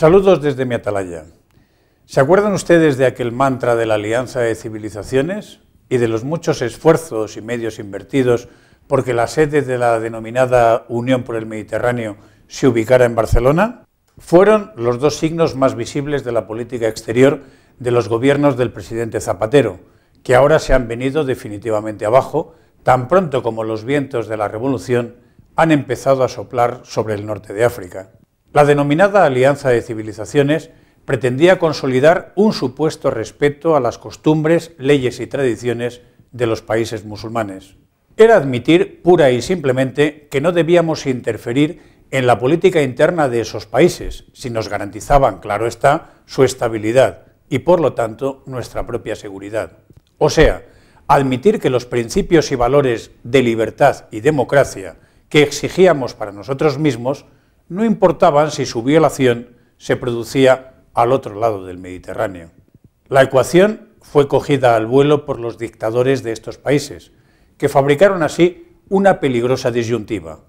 Saludos desde mi atalaya. ¿Se acuerdan ustedes de aquel mantra de la Alianza de Civilizaciones y de los muchos esfuerzos y medios invertidos porque la sede de la denominada Unión por el Mediterráneo se ubicara en Barcelona? Fueron los dos signos más visibles de la política exterior de los gobiernos del presidente Zapatero, que ahora se han venido definitivamente abajo tan pronto como los vientos de la revolución han empezado a soplar sobre el norte de África. La denominada Alianza de Civilizaciones pretendía consolidar un supuesto respeto a las costumbres, leyes y tradiciones de los países musulmanes. Era admitir pura y simplemente que no debíamos interferir en la política interna de esos países si nos garantizaban, claro está, su estabilidad y por lo tanto nuestra propia seguridad. O sea, admitir que los principios y valores de libertad y democracia que exigíamos para nosotros mismos no importaban si su violación se producía al otro lado del Mediterráneo. La ecuación fue cogida al vuelo por los dictadores de estos países, que fabricaron así una peligrosa disyuntiva.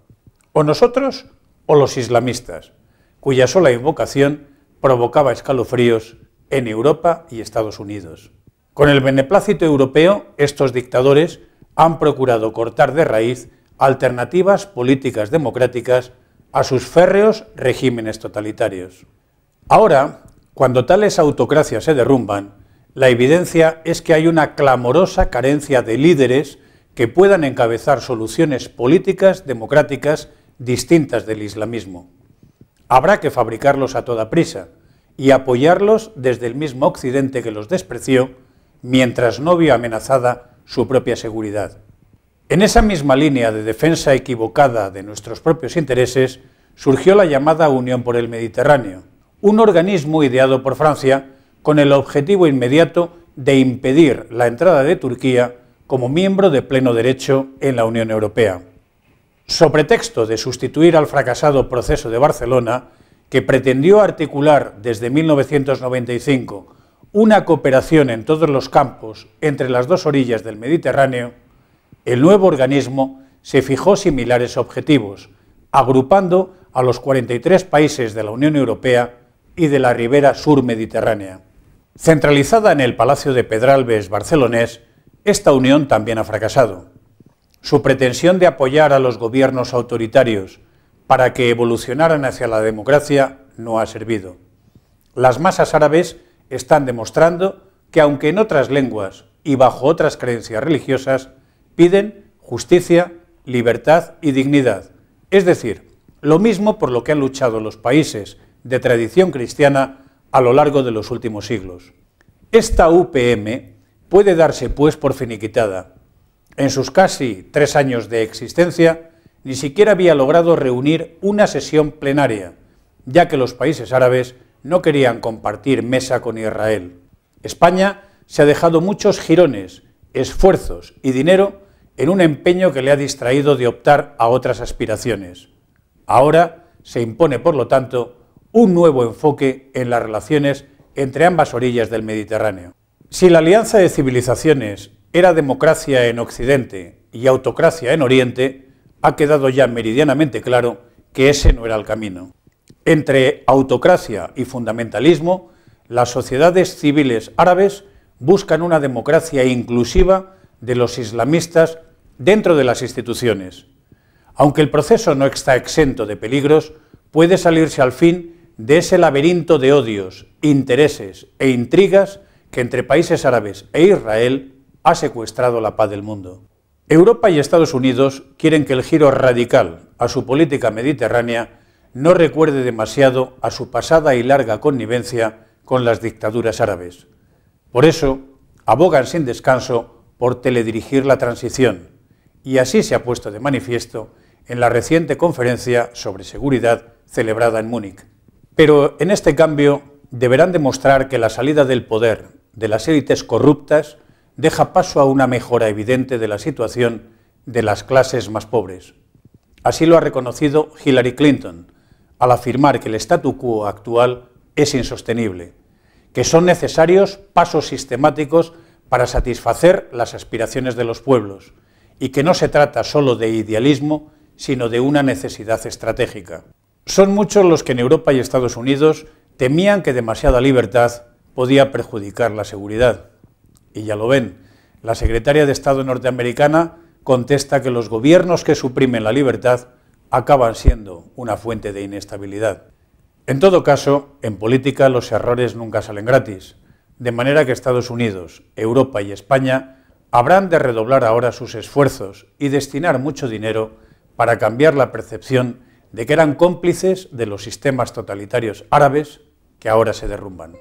O nosotros o los islamistas, cuya sola invocación provocaba escalofríos en Europa y Estados Unidos. Con el beneplácito europeo, estos dictadores han procurado cortar de raíz alternativas políticas democráticas a sus férreos regímenes totalitarios. Ahora, cuando tales autocracias se derrumban, la evidencia es que hay una clamorosa carencia de líderes que puedan encabezar soluciones políticas democráticas distintas del islamismo. Habrá que fabricarlos a toda prisa y apoyarlos desde el mismo Occidente que los despreció, mientras no vio amenazada su propia seguridad. En esa misma línea de defensa equivocada de nuestros propios intereses surgió la llamada Unión por el Mediterráneo, un organismo ideado por Francia con el objetivo inmediato de impedir la entrada de Turquía como miembro de pleno derecho en la Unión Europea. Sobre texto de sustituir al fracasado proceso de Barcelona, que pretendió articular desde 1995 una cooperación en todos los campos entre las dos orillas del Mediterráneo, el nuevo organismo se fijó similares objetivos, agrupando a los 43 países de la Unión Europea y de la ribera sur mediterránea. Centralizada en el Palacio de Pedralbes barcelonés, esta unión también ha fracasado. Su pretensión de apoyar a los gobiernos autoritarios para que evolucionaran hacia la democracia no ha servido. Las masas árabes están demostrando que aunque en otras lenguas y bajo otras creencias religiosas, piden justicia, libertad y dignidad. Es decir, lo mismo por lo que han luchado los países de tradición cristiana a lo largo de los últimos siglos. Esta UPM puede darse pues por finiquitada. En sus casi tres años de existencia, ni siquiera había logrado reunir una sesión plenaria, ya que los países árabes no querían compartir mesa con Israel. España se ha dejado muchos jirones esfuerzos y dinero en un empeño que le ha distraído de optar a otras aspiraciones. Ahora se impone, por lo tanto, un nuevo enfoque en las relaciones entre ambas orillas del Mediterráneo. Si la alianza de civilizaciones era democracia en Occidente y autocracia en Oriente, ha quedado ya meridianamente claro que ese no era el camino. Entre autocracia y fundamentalismo, las sociedades civiles árabes buscan una democracia inclusiva de los islamistas dentro de las instituciones. Aunque el proceso no está exento de peligros, puede salirse al fin de ese laberinto de odios, intereses e intrigas que entre países árabes e Israel ha secuestrado la paz del mundo. Europa y Estados Unidos quieren que el giro radical a su política mediterránea no recuerde demasiado a su pasada y larga connivencia con las dictaduras árabes. Por eso, abogan sin descanso por teledirigir la transición, y así se ha puesto de manifiesto en la reciente conferencia sobre seguridad celebrada en Múnich. Pero en este cambio deberán demostrar que la salida del poder de las élites corruptas deja paso a una mejora evidente de la situación de las clases más pobres. Así lo ha reconocido Hillary Clinton, al afirmar que el statu quo actual es insostenible que son necesarios pasos sistemáticos para satisfacer las aspiraciones de los pueblos y que no se trata solo de idealismo, sino de una necesidad estratégica. Son muchos los que en Europa y Estados Unidos temían que demasiada libertad podía perjudicar la seguridad. Y ya lo ven, la secretaria de Estado norteamericana contesta que los gobiernos que suprimen la libertad acaban siendo una fuente de inestabilidad. En todo caso, en política los errores nunca salen gratis, de manera que Estados Unidos, Europa y España habrán de redoblar ahora sus esfuerzos y destinar mucho dinero para cambiar la percepción de que eran cómplices de los sistemas totalitarios árabes que ahora se derrumban.